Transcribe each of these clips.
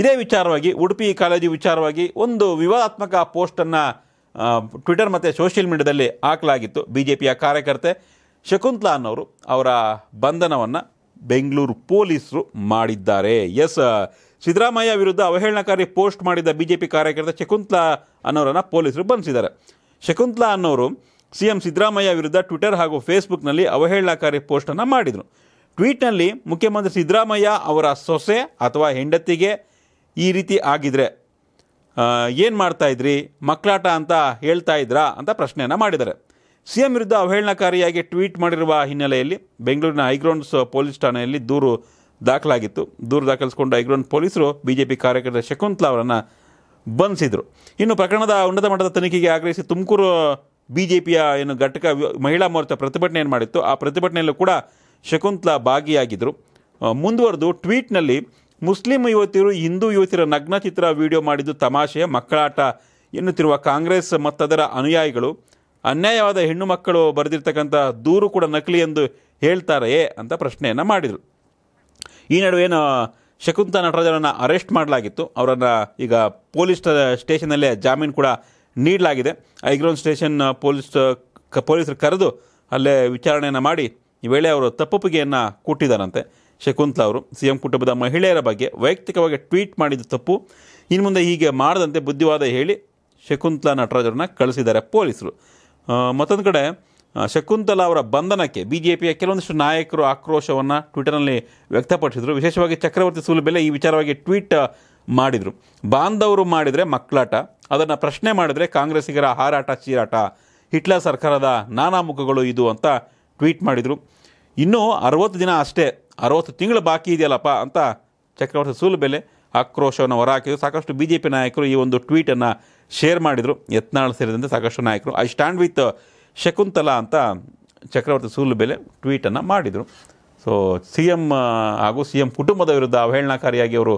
ಇದೇ ವಿಚಾರವಾಗಿ ಉಡುಪಿ ಕಾಲೇಜು ವಿಚಾರವಾಗಿ ಒಂದು ವಿವಾದಾತ್ಮಕ ಪೋಸ್ಟನ್ನು ಟ್ವಿಟರ್ ಮತ್ತು ಸೋಷಿಯಲ್ ಮೀಡಿಯಾದಲ್ಲಿ ಹಾಕಲಾಗಿತ್ತು ಬಿ ಜೆ ಪಿಯ ಕಾರ್ಯಕರ್ತೆ ಶಕುಂತಲಾ ಅನ್ನೋರು ಅವರ ಬಂಧನವನ್ನು ಬೆಂಗಳೂರು ಪೊಲೀಸರು ಮಾಡಿದ್ದಾರೆ ಎಸ್ ಸಿದ್ದರಾಮಯ್ಯ ವಿರುದ್ಧ ಅವಹೇಳನಕಾರಿ ಪೋಸ್ಟ್ ಮಾಡಿದ್ದ ಬಿ ಜೆ ಪಿ ಕಾರ್ಯಕರ್ತ ಶಕುಂತಲಾ ಅನ್ನೋರನ್ನು ಪೊಲೀಸರು ಬಂಧಿಸಿದ್ದಾರೆ ಶಕುಂತಲಾ ಅನ್ನೋರು ಸಿ ಎಂ ಸಿದ್ದರಾಮಯ್ಯ ವಿರುದ್ಧ ಟ್ವಿಟರ್ ಹಾಗೂ ಫೇಸ್ಬುಕ್ನಲ್ಲಿ ಅವಹೇಳನಕಾರಿ ಪೋಸ್ಟನ್ನು ಮಾಡಿದರು ಟ್ವೀಟ್ನಲ್ಲಿ ಮುಖ್ಯಮಂತ್ರಿ ಸಿದ್ದರಾಮಯ್ಯ ಅವರ ಸೊಸೆ ಅಥವಾ ಹೆಂಡತಿಗೆ ಈ ರೀತಿ ಆಗಿದ್ರೆ ಏನು ಮಾಡ್ತಾಯಿದ್ರಿ ಮಕ್ಕಳಾಟ ಅಂತ ಹೇಳ್ತಾ ಇದ್ರಾ ಅಂತ ಪ್ರಶ್ನೆಯನ್ನು ಮಾಡಿದ್ದಾರೆ ಸಿ ಎಂ ವಿರುದ್ಧ ಅವಹೇಳನಕಾರಿಯಾಗಿ ಟ್ವೀಟ್ ಮಾಡಿರುವ ಹಿನ್ನೆಲೆಯಲ್ಲಿ ಬೆಂಗಳೂರಿನ ಹೈಗ್ರೌಂಡ್ಸ್ ಪೊಲೀಸ್ ಠಾಣೆಯಲ್ಲಿ ದೂರು ದಾಖಲಾಗಿತ್ತು ದೂರು ದಾಖಲಿಸಿಕೊಂಡ ಹೈಗ್ರೌಂಡ್ ಪೊಲೀಸರು ಬಿ ಜೆ ಪಿ ಕಾರ್ಯಕರ್ತ ಶಕುಂತಲಾ ಅವರನ್ನು ಬಂಧಿಸಿದರು ಇನ್ನು ಪ್ರಕರಣದ ಉನ್ನತ ಮಟ್ಟದ ತನಿಖೆಗೆ ಆಗ್ರಹಿಸಿ ತುಮಕೂರು ಬಿ ಜೆ ಪಿಯ ಏನು ಘಟಕ ಮಹಿಳಾ ಮೋರ್ಚಾ ಪ್ರತಿಭಟನೆ ಏನು ಮಾಡಿತ್ತು ಆ ಪ್ರತಿಭಟನೆಯಲ್ಲೂ ಕೂಡ ಶಕುಂತಲಾ ಭಾಗಿಯಾಗಿದ್ದರು ಮುಂದುವರೆದು ಟ್ವೀಟ್ನಲ್ಲಿ ಮುಸ್ಲಿಂ ಯುವತಿಯರು ಹಿಂದೂ ಯುವತಿಯರ ನಗ್ನ ಚಿತ್ರ ವಿಡಿಯೋ ಮಾಡಿದ್ದು ತಮಾಷೆಯ ಮಕ್ಕಳಾಟ ಎನ್ನುತ್ತಿರುವ ಕಾಂಗ್ರೆಸ್ ಮತ್ತದರ ಅನುಯಾಯಿಗಳು ಅನ್ಯಾಯವಾದ ಹೆಣ್ಣು ಮಕ್ಕಳು ಬರೆದಿರ್ತಕ್ಕಂಥ ದೂರು ಕೂಡ ನಕಲಿ ಎಂದು ಹೇಳ್ತಾರೆಯೇ ಅಂತ ಪ್ರಶ್ನೆಯನ್ನು ಮಾಡಿದರು ಈ ನಡುವೆ ಶಕುಂತ ನಟರಾಜರನ್ನು ಅರೆಸ್ಟ್ ಮಾಡಲಾಗಿತ್ತು ಅವರನ್ನು ಈಗ ಪೊಲೀಸ್ ಸ್ಟೇಷನಲ್ಲೇ ಜಾಮೀನು ಕೂಡ ನೀಡಲಾಗಿದೆ ಐಗ್ರೌಂಡ್ ಸ್ಟೇಷನ್ ಪೊಲೀಸ್ ಪೊಲೀಸರು ಕರೆದು ಅಲ್ಲೇ ವಿಚಾರಣೆಯನ್ನು ಮಾಡಿ ಈ ವೇಳೆ ಅವರು ತಪ್ಪೊಪ್ಪಿಗೆಯನ್ನು ಕೊಟ್ಟಿದ್ದಾರಂತೆ ಶಕುಂತಲಾ ಅವರು ಎಂ ಕುಟುಂಬದ ಮಹಿಳೆಯರ ಬಗ್ಗೆ ವೈಯಕ್ತಿಕವಾಗಿ ಟ್ವೀಟ್ ಮಾಡಿದ ತಪ್ಪು ಇನ್ನು ಮುಂದೆ ಹೀಗೆ ಮಾಡದಂತೆ ಬುದ್ಧಿವಾದ ಹೇಳಿ ಶಕುಂತಲಾ ನಟರಾಜರನ್ನ ಕಳಿಸಿದ್ದಾರೆ ಪೊಲೀಸರು ಮತ್ತೊಂದು ಕಡೆ ಶಕುಂತಲಾ ಅವರ ಬಂಧನಕ್ಕೆ ಬಿ ಜೆ ಪಿಯ ಕೆಲವೊಂದಿಷ್ಟು ನಾಯಕರು ಆಕ್ರೋಶವನ್ನು ಟ್ವಿಟರ್ನಲ್ಲಿ ವ್ಯಕ್ತಪಡಿಸಿದರು ವಿಶೇಷವಾಗಿ ಚಕ್ರವರ್ತಿ ಬೆಲೆ ಈ ವಿಚಾರವಾಗಿ ಟ್ವೀಟ್ ಮಾಡಿದರು ಬಾಂಧವರು ಮಾಡಿದರೆ ಮಕ್ಕಳಾಟ ಅದನ್ನು ಪ್ರಶ್ನೆ ಮಾಡಿದರೆ ಕಾಂಗ್ರೆಸ್ಸಿಗರ ಹಾರಾಟ ಚೀರಾಟ ಹಿಟ್ಲರ್ ಸರ್ಕಾರದ ನಾನಾ ಮುಖಗಳು ಇದು ಅಂತ ಟ್ವೀಟ್ ಮಾಡಿದರು ಇನ್ನೂ ಅರವತ್ತು ದಿನ ಅಷ್ಟೇ ಅರವತ್ತು ತಿಂಗಳು ಬಾಕಿ ಇದೆಯಲ್ಲಪ್ಪ ಅಂತ ಚಕ್ರವರ್ತಿ ಬೆಲೆ ಆಕ್ರೋಶವನ್ನು ಹೊರಹಾಕಿದ್ರು ಸಾಕಷ್ಟು ಬಿ ಜೆ ಪಿ ನಾಯಕರು ಈ ಒಂದು ಟ್ವೀಟನ್ನು ಶೇರ್ ಮಾಡಿದರು ಯತ್ನಾಳ್ ಸೇರಿದಂತೆ ಸಾಕಷ್ಟು ನಾಯಕರು ಐ ಸ್ಟ್ಯಾಂಡ್ ವಿತ್ ಶಕುಂತಲಾ ಅಂತ ಚಕ್ರವರ್ತಿ ಬೆಲೆ ಟ್ವೀಟನ್ನು ಮಾಡಿದರು ಸೊ ಸಿ ಎಮ್ ಹಾಗೂ ಸಿ ಎಂ ಕುಟುಂಬದ ವಿರುದ್ಧ ಅವಹೇಳನಕಾರಿಯಾಗಿ ಅವರು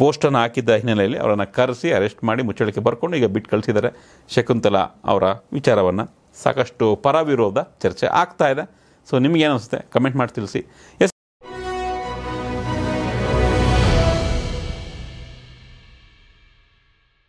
ಪೋಸ್ಟನ್ನು ಹಾಕಿದ್ದ ಹಿನ್ನೆಲೆಯಲ್ಲಿ ಅವರನ್ನು ಕರೆಸಿ ಅರೆಸ್ಟ್ ಮಾಡಿ ಮುಚ್ಚಳಿಕೆ ಬರ್ಕೊಂಡು ಈಗ ಬಿಟ್ಟು ಕಳಿಸಿದ್ದಾರೆ ಶಕುಂತಲಾ ಅವರ ವಿಚಾರವನ್ನು ಸಾಕಷ್ಟು ಪರವಿರೋಧ ಚರ್ಚೆ ಆಗ್ತಾ ಇದೆ ಸೊ ನಿಮಗೇನಿಸುತ್ತೆ ಕಮೆಂಟ್ ಮಾಡಿ ತಿಳಿಸಿ ಎಸ್